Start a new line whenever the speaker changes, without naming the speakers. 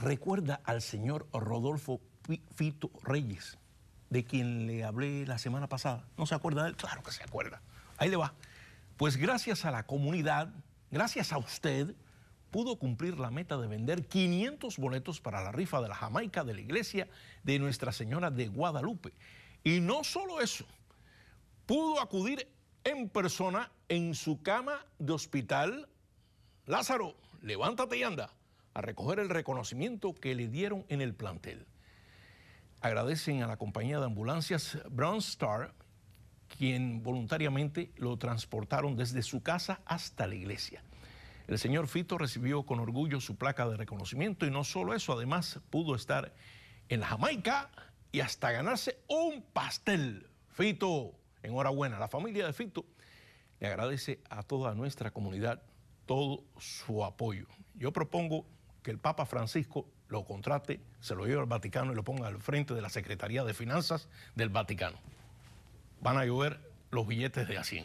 recuerda al señor Rodolfo Fito Reyes, de quien le hablé la semana pasada. ¿No se acuerda de él? Claro que se acuerda. Ahí le va. Pues gracias a la comunidad, gracias a usted, pudo cumplir la meta de vender 500 boletos para la rifa de la Jamaica de la iglesia de Nuestra Señora de Guadalupe. Y no solo eso, pudo acudir en persona en su cama de hospital. Lázaro, levántate y anda a recoger el reconocimiento que le dieron en el plantel. Agradecen a la compañía de ambulancias Brown Star, quien voluntariamente lo transportaron desde su casa hasta la iglesia. El señor Fito recibió con orgullo su placa de reconocimiento y no solo eso, además pudo estar en la Jamaica y hasta ganarse un pastel. Fito, enhorabuena. La familia de Fito le agradece a toda nuestra comunidad todo su apoyo. Yo propongo que el Papa Francisco lo contrate, se lo lleve al Vaticano y lo ponga al frente de la Secretaría de Finanzas del Vaticano. Van a llover los billetes de Hacienda.